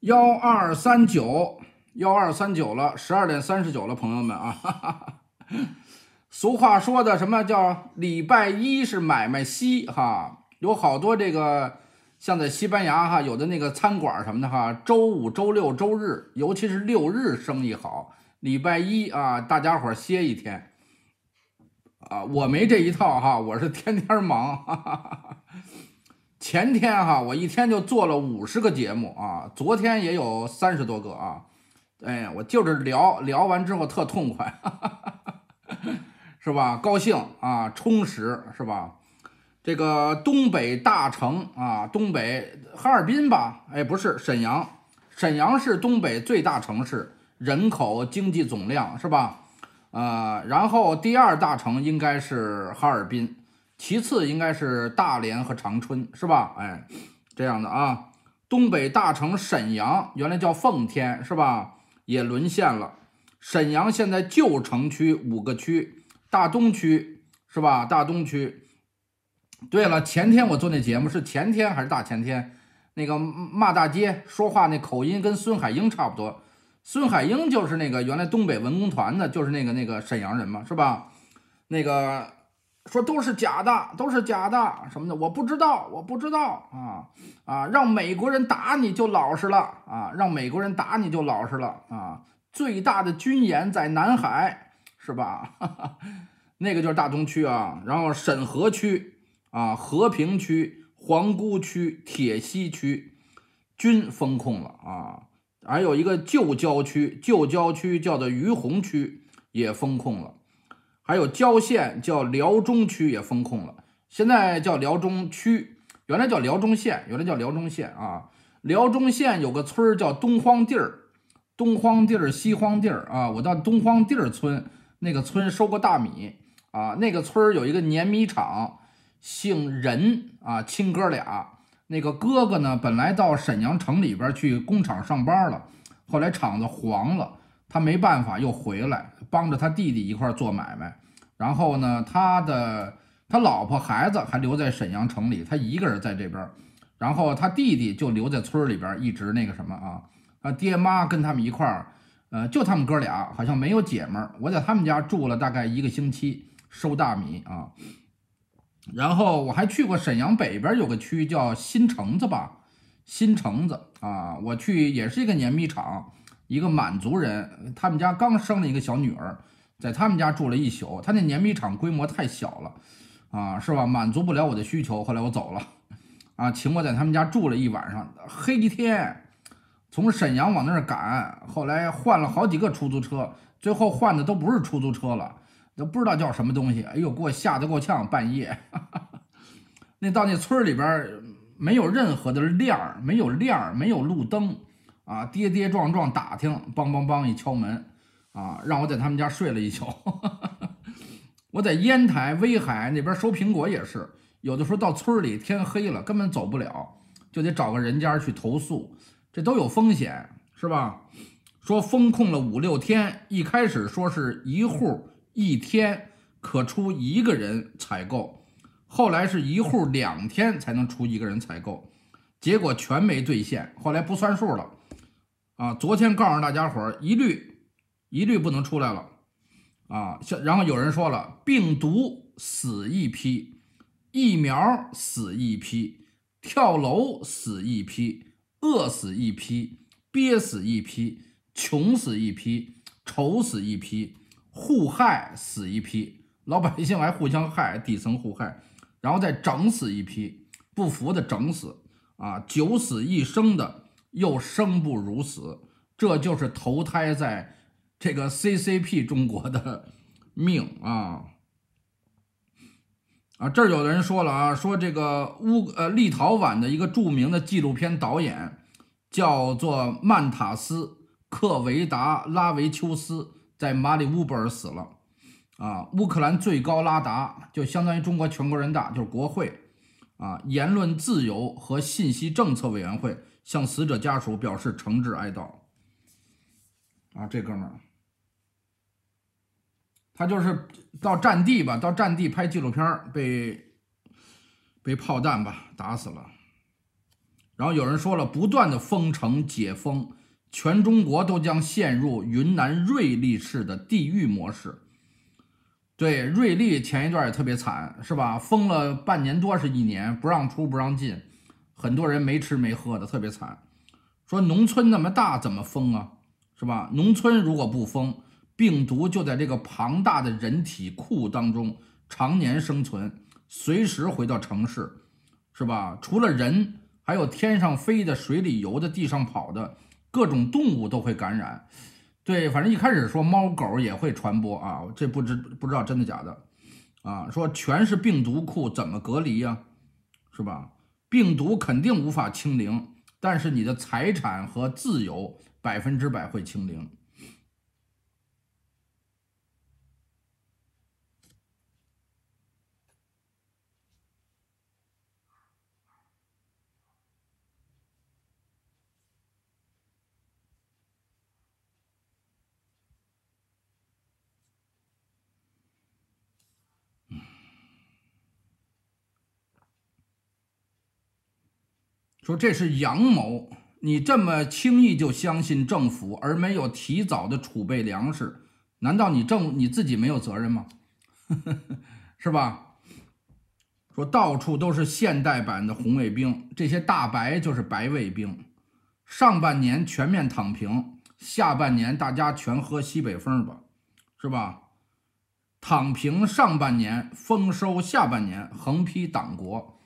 幺二三九，幺二三九了，十二点三十九了，朋友们啊！哈哈！俗话说的，什么叫礼拜一是买卖稀哈？有好多这个，像在西班牙哈，有的那个餐馆什么的哈，周五、周六、周日，尤其是六日生意好，礼拜一啊，大家伙歇一天。啊，我没这一套哈，我是天天忙。哈哈哈哈前天哈，我一天就做了五十个节目啊，昨天也有三十多个啊，哎，我就是聊聊完之后特痛快，是吧？高兴啊，充实，是吧？这个东北大城啊，东北哈尔滨吧，哎，不是沈阳，沈阳是东北最大城市，人口、经济总量是吧？呃，然后第二大城应该是哈尔滨。其次应该是大连和长春，是吧？哎，这样的啊，东北大城沈阳原来叫奉天，是吧？也沦陷了。沈阳现在旧城区五个区，大东区是吧？大东区。对了，前天我做那节目是前天还是大前天？那个骂大街说话那口音跟孙海英差不多。孙海英就是那个原来东北文工团的，就是那个那个沈阳人嘛，是吧？那个。说都是假的，都是假的，什么的，我不知道，我不知道啊啊！让美国人打你就老实了啊！让美国人打你就老实了啊！最大的军演在南海，是吧？那个就是大东区啊，然后沈河区啊、和平区、皇姑区、铁西区，均封控了啊！还有一个旧郊区，旧郊区叫做于洪区，也封控了。还有郊县叫辽中区也封控了，现在叫辽中区，原来叫辽中县，原来叫辽中县啊。辽中县有个村叫东荒地儿，东荒地儿西荒地儿啊。我到东荒地儿村那个村收过大米啊，那个村有一个碾米厂，姓任啊，亲哥俩，那个哥哥呢本来到沈阳城里边去工厂上班了，后来厂子黄了，他没办法又回来。帮着他弟弟一块做买卖，然后呢，他的他老婆孩子还留在沈阳城里，他一个人在这边，然后他弟弟就留在村儿里边，一直那个什么啊他爹妈跟他们一块儿，呃，就他们哥俩好像没有姐们儿。我在他们家住了大概一个星期，收大米啊，然后我还去过沈阳北边有个区叫新城子吧，新城子啊，我去也是一个碾米厂。一个满族人，他们家刚生了一个小女儿，在他们家住了一宿。他那碾米厂规模太小了，啊，是吧？满足不了我的需求。后来我走了，啊，请我在他们家住了一晚上，黑天，从沈阳往那儿赶，后来换了好几个出租车，最后换的都不是出租车了，都不知道叫什么东西。哎呦，给我吓得够呛，半夜。那到那村里边没有任何的亮儿，没有亮儿，没有路灯。啊，跌跌撞撞打听，梆梆梆一敲门，啊，让我在他们家睡了一宿。我在烟台、威海那边收苹果也是，有的时候到村里天黑了根本走不了，就得找个人家去投诉，这都有风险，是吧？说封控了五六天，一开始说是一户一天可出一个人采购，后来是一户两天才能出一个人采购，结果全没兑现，后来不算数了。啊，昨天告诉大家伙儿，一律一律不能出来了，啊，像然后有人说了，病毒死一批，疫苗死一批，跳楼死一批，饿死一批，憋死一批，穷死一批，愁死一批，互害死一批，老百姓还互相害，底层互害，然后再整死一批，不服的整死，啊，九死一生的。又生不如死，这就是投胎在这个 CCP 中国的命啊！啊，这儿有的人说了啊，说这个乌呃立陶宛的一个著名的纪录片导演，叫做曼塔斯克维达拉维丘斯，在马里乌波尔死了啊。乌克兰最高拉达就相当于中国全国人大就是国会啊，言论自由和信息政策委员会。向死者家属表示诚挚哀悼。啊，这哥们儿，他就是到战地吧，到战地拍纪录片被被炮弹吧打死了。然后有人说了，不断的封城解封，全中国都将陷入云南瑞丽市的地狱模式。对，瑞丽前一段也特别惨，是吧？封了半年多，是一年，不让出不让进。很多人没吃没喝的特别惨，说农村那么大怎么封啊？是吧？农村如果不封，病毒就在这个庞大的人体库当中常年生存，随时回到城市，是吧？除了人，还有天上飞的、水里游的、地上跑的各种动物都会感染。对，反正一开始说猫狗也会传播啊，这不知不知道真的假的，啊，说全是病毒库怎么隔离呀？是吧？病毒肯定无法清零，但是你的财产和自由百分之百会清零。说这是阳谋，你这么轻易就相信政府，而没有提早的储备粮食，难道你政你自己没有责任吗？是吧？说到处都是现代版的红卫兵，这些大白就是白卫兵。上半年全面躺平，下半年大家全喝西北风吧，是吧？躺平上半年丰收，下半年横批党国。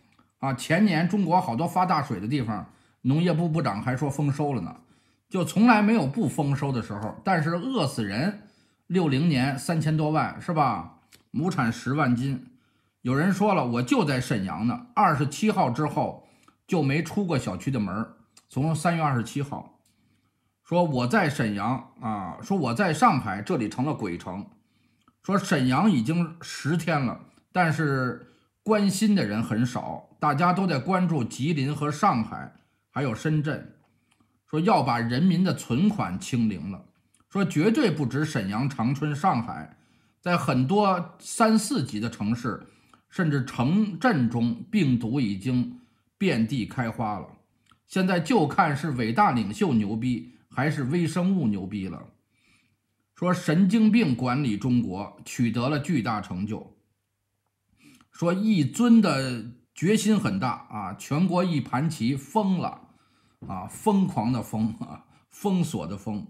啊，前年中国好多发大水的地方，农业部部长还说丰收了呢，就从来没有不丰收的时候。但是饿死人，六零年三千多万是吧？亩产十万斤。有人说了，我就在沈阳呢，二十七号之后就没出过小区的门，从三月二十七号。说我在沈阳啊，说我在上海，这里成了鬼城。说沈阳已经十天了，但是。关心的人很少，大家都在关注吉林和上海，还有深圳，说要把人民的存款清零了，说绝对不止沈阳、长春、上海，在很多三四级的城市，甚至城镇中，病毒已经遍地开花了。现在就看是伟大领袖牛逼，还是微生物牛逼了。说神经病管理中国取得了巨大成就。说一尊的决心很大啊，全国一盘棋封了啊，疯狂的封，封锁的封。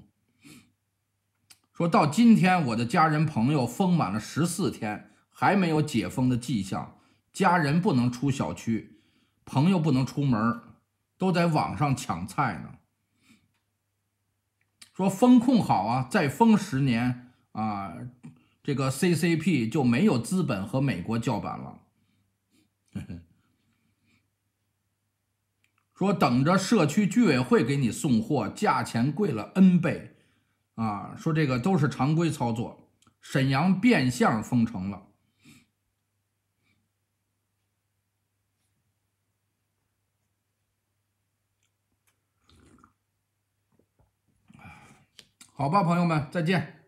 说到今天，我的家人朋友封满了十四天，还没有解封的迹象。家人不能出小区，朋友不能出门，都在网上抢菜呢。说封控好啊，再封十年啊。这个 CCP 就没有资本和美国叫板了。说等着社区居委会给你送货，价钱贵了 N 倍啊！说这个都是常规操作，沈阳变相封城了。好吧，朋友们，再见。